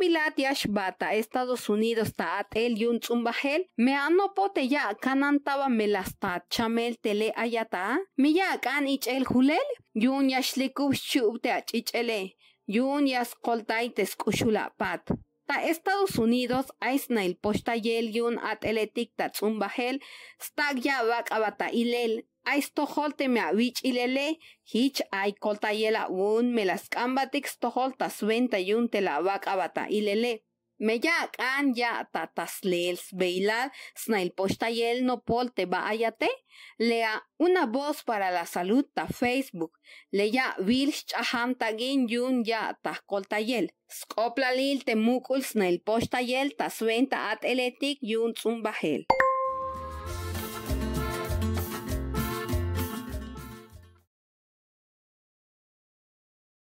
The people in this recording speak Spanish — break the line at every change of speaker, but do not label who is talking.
milat bata Estados Unidos taat el yun zumbajel me ano pote ya canantaba melastat chamel tele ayata mi ya kan ich el julel yun yashlikub shub ach ele yun yas koltaites kushula pat ta Estados Unidos Aisnail Postayel posta yun at eletik tatsum stag ya bak abata ilel a holte me vich ilele, hich ay colta yela un me las cambatix to holta suenta yun te la ilele. Me ya can ya tatas leels bailar snail posta yel no polte ba ayate, lea una voz para la salud ta Facebook, lea vilch aham tagin yun ya ta' colta yel. Skopla lil te mukul snail posta yel ta suenta at eletik yun zumbahel.